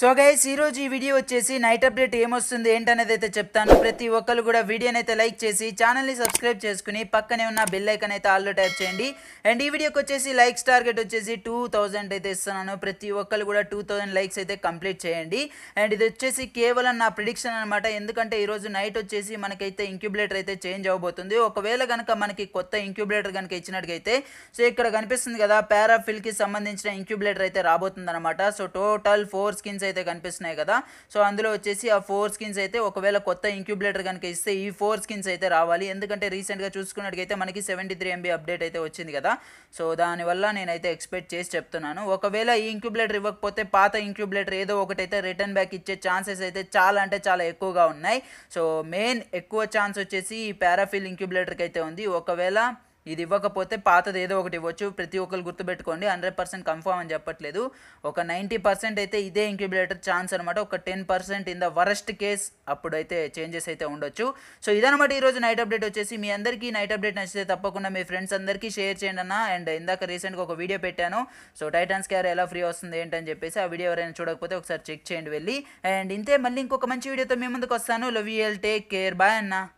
so guys ఈరోజు ఈ video వచ్చేసి నైట్ అప్డేట్ ఏమొస్తుంది ఏంటనేది అయితే చెప్తాను ప్రతి ఒక్కరు కూడా వీడియోని అయితే లైక్ చేసి ఛానల్ని సబ్స్క్రైబ్ చేసుకుని పక్కనే ఉన్న బెల్ ఐకన్ అయితే ఆల్లో టైప్ చేయండి అండ్ ఈ వీడియోకి వచ్చేసి లైక్స్ టార్గెట్ వచ్చేసి టూ అయితే ఇస్తున్నాను ప్రతి ఒక్కరు కూడా టూ లైక్స్ అయితే కంప్లీట్ చేయండి అండ్ ఇది వచ్చేసి కేవలం నా ప్రిడిక్షన్ అనమాట ఎందుకంటే ఈరోజు నైట్ వచ్చేసి మనకైతే ఇంక్యుబులేటర్ అయితే చేంజ్ అవబోతుంది ఒకవేళ కనుక మనకి కొత్త ఇంక్యుబులేటర్ కనుక ఇచ్చినట్టుగైతే సో ఇక్కడ కనిపిస్తుంది కదా పారాఫిల్కి సంబంధించిన ఇంక్యుబులేటర్ అయితే రాబోతుంది అనమాట సో టోటల్ ఫోర్ స్కిన్స్ అయితే కనిపిస్తున్నాయి కదా సో అందులో వచ్చేసి ఆ ఫోర్ స్కిన్స్ అయితే ఒకవేళ కొత్త ఇంక్యుబులేటర్ కనుక ఇస్తే ఈ ఫోర్ స్కిన్స్ అయితే రావాలి ఎందుకంటే రీసెంట్గా అయితే మనకి సెవెంటీ త్రీ ఎంబీ అప్డేట్ అయితే వచ్చింది కదా సో దానివల్ల నేనైతే ఎక్స్పెక్ట్ చేసి చెప్తున్నాను ఒకవేళ ఈ ఇంక్యుబులేటర్ ఇవ్వకపోతే పాత ఇంక్యుబులేటర్ ఏదో ఒకటైతే రిటర్న్ బ్యాక్ ఇచ్చే ఛాన్సెస్ అయితే చాలా అంటే చాలా ఎక్కువగా ఉన్నాయి సో మెయిన్ ఎక్కువ ఛాన్స్ వచ్చేసి ఈ పారాఫిల్ ఇంక్యుబులేటర్కి అయితే ఉంది ఒకవేళ ఇది ఇవ్వకపోతే పాతది ఏదో ఒకటి ఇవ్వచ్చు ప్రతి ఒక్కరు గుర్తుపెట్టుకోండి హండ్రెడ్ పర్సెంట్ కన్ఫామ్ అని చెప్పట్లేదు ఒక నైంటీ పర్సెంట్ అయితే ఇదే ఇంక్యుబులేటర్ ఛాన్స్ అనమాట ఒక ten percent in the worst case అప్పుడైతే చేంజెస్ అయితే ఉండొచ్చు సో ఇదనమాట ఈరోజు నైట్ అప్డేట్ వచ్చేసి మీ అందరికీ నైట్ అప్డేట్ నచ్చితే తప్పకుండా మీ ఫ్రెండ్స్ అందరికీ షేర్ చేయండి అన్న అండ్ ఇందాక రీసెంట్గా ఒక వీడియో పెట్టాను సో టైటాన్స్ క్యార్ ఎలా ఫ్రీ వస్తుంది ఏంటని చెప్పేసి ఆ వీడియో ఎవరైనా చూడకపోతే ఒకసారి చెక్ చేయండి వెళ్ళి అండ్ ఇంతే మళ్ళీ ఇంకొక మంచి వీడియోతో మీ ముందుకు వస్తాను love you take care bye అన్న